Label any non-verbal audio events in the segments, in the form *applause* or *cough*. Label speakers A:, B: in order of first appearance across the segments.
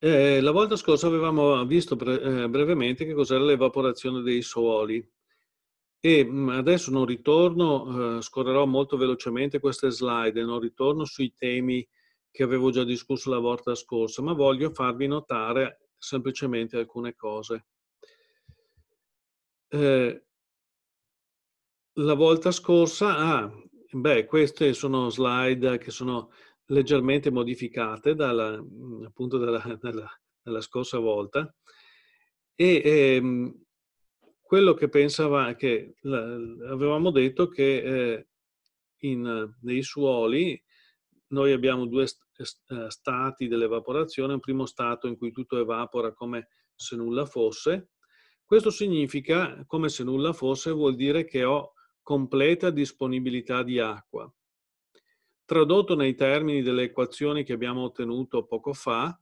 A: Eh, la volta scorsa avevamo visto pre- eh, brevemente che cos'era l'evaporazione dei suoli e mh, mm, adesso non ritorno, eh, scorrerò molto velocemente queste slide, non ritorno sui temi che avevo già discusso la volta scorsa, ma voglio farvi notare semplicemente alcune cose. Eh, la volta scorsa, ah, beh, queste sono slide che sono leggermente modificate dalla, mm, appunto dalla, *laughs* dalla, dalla scorsa volta e ehm, quello che pensava che la, avevamo detto che eh, in, nei suoli noi abbiamo due eh, stati dell'evaporazione, un primo stato in cui tutto evapora come se nulla fosse. Questo significa come se nulla fosse vuol dire che ho completa disponibilità di acqua. Tradotto nei termini delle equazioni che abbiamo ottenuto poco fa,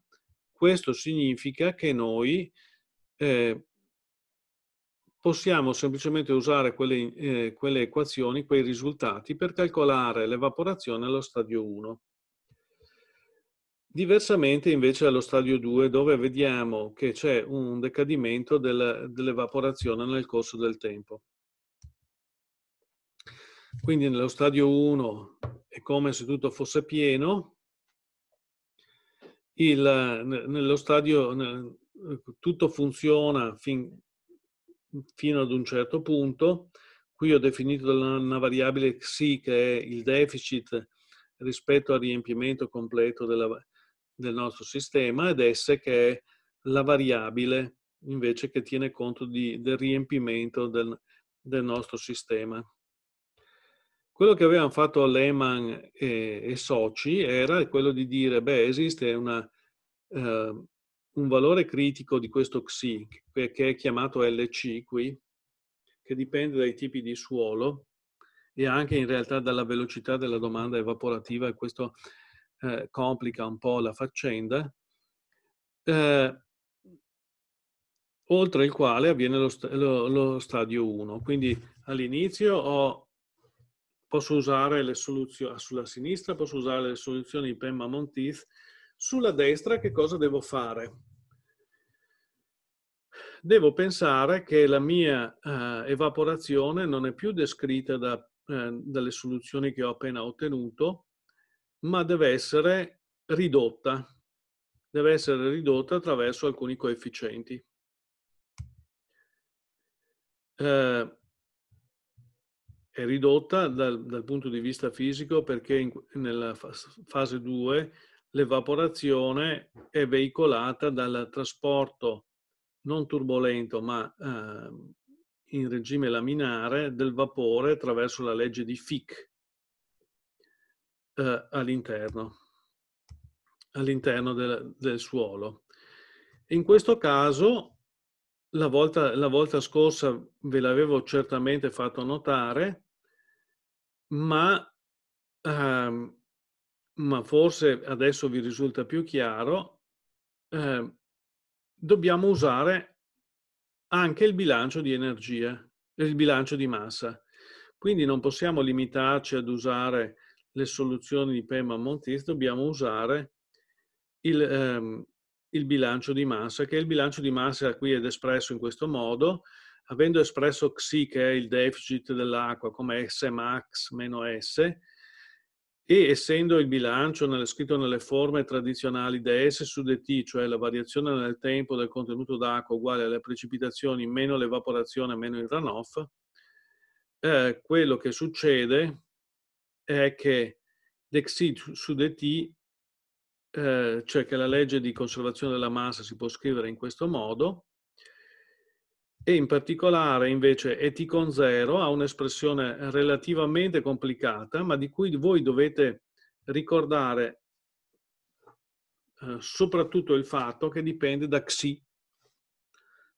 A: questo significa che noi eh, possiamo semplicemente usare quelle, eh, quelle, equazioni, quei risultati, per calcolare l'evaporazione allo stadio 1. Diversamente invece allo stadio 2, dove vediamo che c'è un decadimento del, dell'evaporazione nel corso del tempo. Quindi nello stadio 1 è come se tutto fosse pieno, Il, nello stadio tutto funziona fin, fino ad un certo punto, qui ho definito una variabile xi che è il deficit rispetto al riempimento completo della, del nostro sistema ed S che è la variabile invece che tiene conto di, del riempimento del, del nostro sistema. Quello che avevano fatto Lehman e, e Soci era quello di dire, beh, esiste una, uh, un valore critico di questo XI, che è chiamato LC qui, che dipende dai tipi di suolo e anche in realtà dalla velocità della domanda evaporativa, e questo uh, complica un po' la faccenda. Uh, oltre il quale avviene lo, lo, lo stadio 1. Quindi all'inizio ho Posso usare le soluzioni ah, sulla sinistra, posso usare le soluzioni di Pemma Montiz. Sulla destra che cosa devo fare? Devo pensare che la mia eh, evaporazione non è più descritta da, eh, dalle soluzioni che ho appena ottenuto, ma deve essere ridotta. Deve essere ridotta attraverso alcuni coefficienti. Eh, è ridotta dal, dal, punto di vista fisico perché in, nella fase 2 l'evaporazione è veicolata dal trasporto non turbolento ma eh, in regime laminare del vapore attraverso la legge di Fick eh, all'interno, all'interno del, del suolo. In questo caso la volta, la volta, scorsa ve l'avevo certamente fatto notare, ma, ehm, ma forse adesso vi risulta più chiaro, eh, dobbiamo usare anche il bilancio di energia, il bilancio di massa. Quindi non possiamo limitarci ad usare le soluzioni di Pema Montis, dobbiamo usare il, ehm, il bilancio di massa, che è il bilancio di massa qui ed espresso in questo modo, avendo espresso Xi, che è il deficit dell'acqua, come S max meno S, e essendo il bilancio nel, scritto nelle forme tradizionali da S su dt, cioè la variazione nel tempo del contenuto d'acqua uguale alle precipitazioni meno l'evaporazione meno il runoff, eh, quello che succede è che dxi su dt, eh, cioè che la legge di conservazione della massa si può scrivere in questo modo, e in particolare invece Eticon 0 ha un'espressione relativamente complicata, ma di cui voi dovete ricordare eh, soprattutto il fatto che dipende da xi,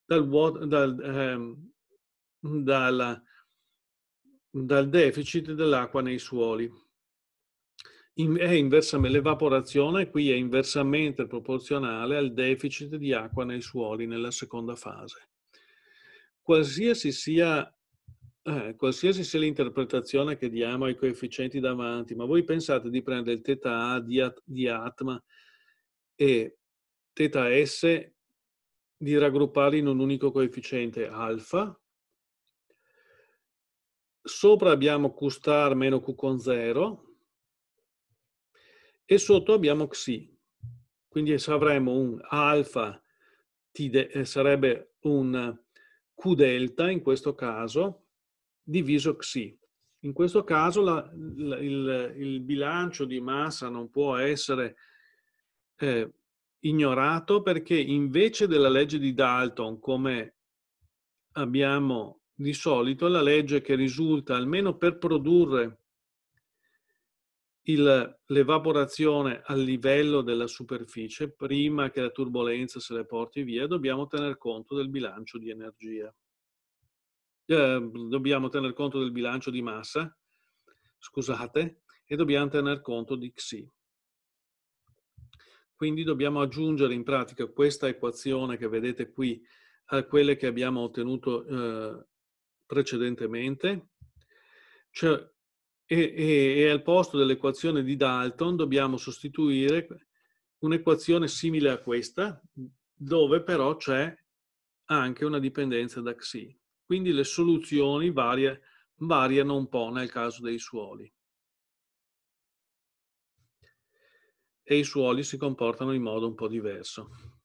A: dal, dal, ehm, dal, dal deficit dell'acqua nei suoli. In, è inversamente, l'evaporazione qui è inversamente proporzionale al deficit di acqua nei suoli nella seconda fase qualsiasi sia, eh, qualsiasi sia l'interpretazione che diamo ai coefficienti davanti, ma voi pensate di prendere il θ A di, di Atma e teta S di raggrupparli in un unico coefficiente alfa, sopra abbiamo Q star meno Q con 0 e sotto abbiamo Xi. Quindi avremo un alfa, eh, sarebbe un Q delta in questo caso diviso Xi. In questo caso la, la, il, il, bilancio di massa non può essere eh, ignorato perché invece della legge di Dalton, come abbiamo di solito, la legge che risulta almeno per produrre il, l'evaporazione a livello della superficie, prima che la turbolenza se le porti via, dobbiamo tener conto del bilancio di energia. Eh, dobbiamo tener conto del bilancio di massa, scusate, e dobbiamo tener conto di Xi. Quindi dobbiamo aggiungere in pratica questa equazione che vedete qui a quelle che abbiamo ottenuto eh, precedentemente, cioè e, e, e al posto dell'equazione di Dalton dobbiamo sostituire un'equazione simile a questa, dove però c'è anche una dipendenza da xi. Quindi le soluzioni varia, variano un po' nel caso dei suoli. E i suoli si comportano in modo un po' diverso.